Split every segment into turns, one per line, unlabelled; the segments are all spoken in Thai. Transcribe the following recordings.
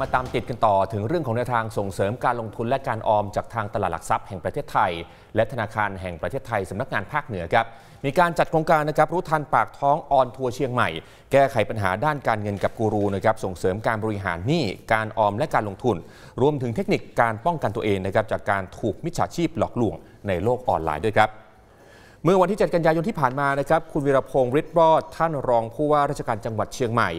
มาตามติดกันต่อถึงเรื่องของแนวทางส่งเสริมการลงทุนและการออมจากทางตลาดหลักทรัพย์แห่งประเทศไทย และธนาคารแห่งประเทศไทยสำนักงานภาคเหนือครับมีการจัดโครงการนะครับรู้ทันปากท้องออนทัวร์เชียงใหม่ แก้ไขปัญหาด้านการเงินกับกูรูนะครับส่งเสริมการบริหารหนี้การออมและการลงทุน รวมถึงเทคนิคการป้องกันตัวเองนะครับจากการถูกมิจฉาชีพหลอกลวงในโลกออนไลน์ด้วยครับเมื่อวันที่7กันยายนที่ผ่านมานะครับคุณวีรพงศ์ฤทธิ์รอด ท่านรองผู้ว่าราชการจังหวัดเชียงใหม่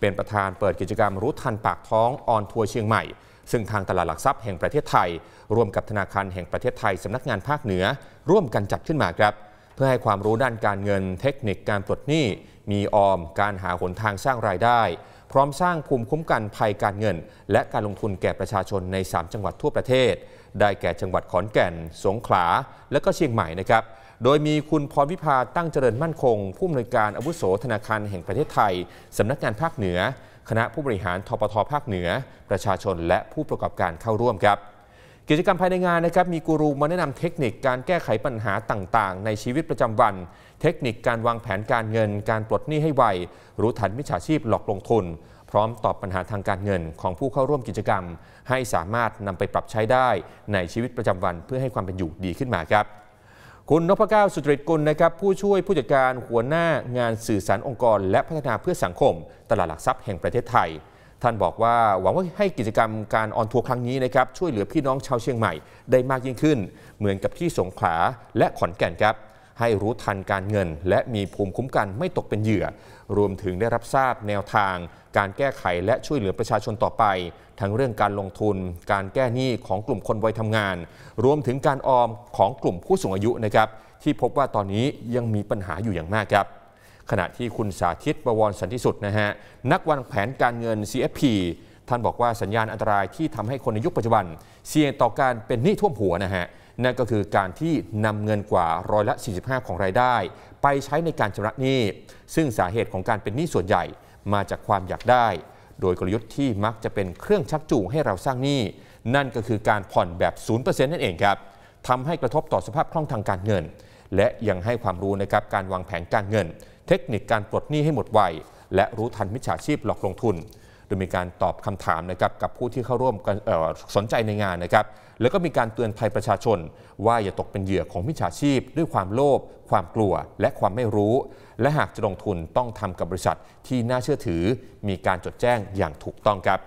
เป็นประธานเปิดกิจกรรมรู้ทันปากท้องออนทัวร์เชียงใหม่ซึ่งทางตลาดหลักทรัพย์แห่งประเทศไทยร่วมกับธนาคารแห่งประเทศไทยสำนักงานภาคเหนือ ร่วมกันจัดขึ้นมาครับ เพื่อให้ความรู้ด้านการเงินเทคนิคการปลดหนี้มีออมการหาหนทางสร้างรายได้ พร้อมสร้างภูมิคุ้มกันภัยการเงิน และการลงทุนแก่ประชาชนใน 3 จังหวัดทั่วประเทศ ได้แก่จังหวัดขอนแก่นสงขลาและก็เชียงใหม่นะครับโดยมีคุณพรวิภาตั้งเจริญมั่นคง ผู้อำนวยการอาวุโสธนาคารแห่งประเทศไทยสำนักงานภาคเหนือ คณะผู้บริหารทปทภาคเหนือ ประชาชนและผู้ประกอบการเข้าร่วมครับกิจกรรมภายในงานนะครับมีกูรูมาแนะนำเทคนิคการแก้ไขปัญหาต่าง ๆ ในชีวิตประจำวัน เทคนิคการวางแผนการเงิน การปลดหนี้ให้ไวรู้ทันมิจฉาชีพหลอกลงทุนพร้อมตอบปัญหาทางการเงิน ของผู้เข้าร่วมกิจกรรม ให้สามารถนำไปปรับใช้ได้ในชีวิตประจำวันเพื่อให้ความเป็นอยู่ดีขึ้นมาครับ คุณนพเก้าสุตริตกุลนะครับผู้ช่วยผู้จัดการหัวหน้างานสื่อสารองค์กร และพัฒนาเพื่อสังคมตลาดหลักทรัพย์แห่งประเทศไทยท่านบอกว่าหวังว่าให้กิจกรรมการออนทัวร์ครั้งนี้นะครับ ช่วยเหลือพี่น้องชาวเชียงใหม่ได้มากยิ่งขึ้น เหมือนกับที่สงขลาและขอนแก่นครับ ให้รู้ทันการเงิน และมีภูมิคุ้มกันไม่ตกเป็นเหยื่อ รวมถึงได้รับทราบแนวทาง การแก้ไขและช่วยเหลือประชาชนต่อไป ทั้งเรื่องการลงทุนการแก้หนี้ของกลุ่มคนวัยทำงาน รวมถึงการออมของกลุ่มผู้สูงอายุนะครับ ที่พบว่าตอนนี้ยังมีปัญหาอยู่อย่างมากครับขณะที่คุณสาธิตประวรสันติสุดนะฮะนักวางแผนการเงิน CFP ท่านบอกว่าสัญญาณอันตรายที่ทำให้คนในยุคปัจจุบันเสี่ยงต่อการเป็นหนี้ท่วมหัวนะฮะนั่นก็คือการที่นำเงินกว่าร้อยละ45 ของรายได้ ไปใช้ในการชำระหนี้ ซึ่งสาเหตุของการเป็นหนี้ส่วนใหญ่มาจากความอยากได้ โดยกลยุทธ์ที่มักจะเป็นเครื่องชักจูงให้เราสร้างหนี้ นั่นก็คือการผ่อนแบบ 0%นั่นเองครับทำให้กระทบต่อสภาพคล่องทางการเงิน และยังให้ความรู้นะครับการวางแผนการเงินเทคนิคการปลดหนี้ให้หมดไวและรู้ทันมิจฉาชีพหลอกลงทุนโดยมีการตอบคำถามนะครับกับผู้ที่เข้าร่วมสนใจในงานนะครับแล้วก็มีการเตือนภัยประชาชน ว่าอย่าตกเป็นเหยื่อของมิจฉาชีพด้วยความโลภความกลัวและความไม่รู้ และหากจะลงทุนต้องทำกับบริษัทที่น่าเชื่อถือมีการจดแจ้งอย่างถูกต้องครับ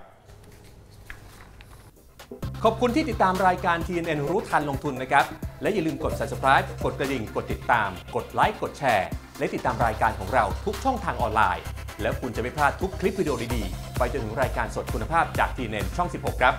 ขอบคุณที่ติดตามรายการ TNN รู้ทันลงทุนนะครับและอย่าลืมกด subscribe กดกระดิ่งกดติดตาม กดไลค์กดแชร์และติดตามรายการของเราทุกช่องทางออนไลน์ แล้วคุณจะไม่พลาดทุกคลิปวิดีโอดีๆ ไปจนถึงรายการสดคุณภาพจากทีเนช่อง 16 ครับ